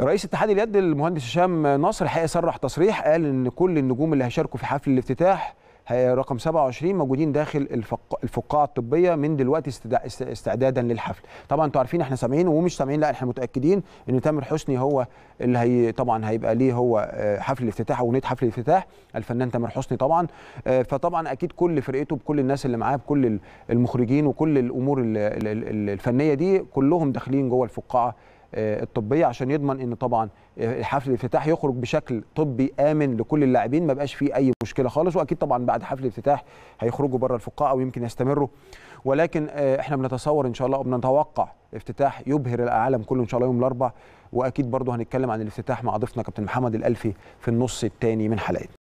رئيس اتحاد اليد المهندس هشام نصر الحقيقه صرح تصريح قال ان كل النجوم اللي هيشاركوا في حفل الافتتاح رقم 27 موجودين داخل الفق... الفقاعه الطبيه من دلوقتي استعدادا للحفل طبعا انتوا عارفين احنا سامعين ومش سامعين لا احنا متاكدين ان تامر حسني هو اللي هي طبعا هيبقى ليه هو آه، حفل الافتتاح اغنيه حفل الافتتاح الفنان تامر حسني طبعا آه، فطبعا اكيد كل فرقته بكل الناس اللي معاه بكل المخرجين وكل الامور الفنيه دي كلهم داخلين جوه الفقاعه آه، الطبيه عشان يضمن ان طبعا آه، حفل الافتتاح يخرج بشكل طبي امن لكل اللاعبين ما بقاش فيه اي مشكله خالص واكيد طبعا بعد حفل الافتتاح هيخرجوا بره الفقاعه ويمكن يستمروا ولكن آه، احنا بنتصور ان شاء الله وبنتوقع افتتاح يبهر العالم كله ان شاء الله يوم الاربعاء واكيد برضه هنتكلم عن الافتتاح مع ضيفنا كابتن محمد الالفي في النص الثاني من حلقتنا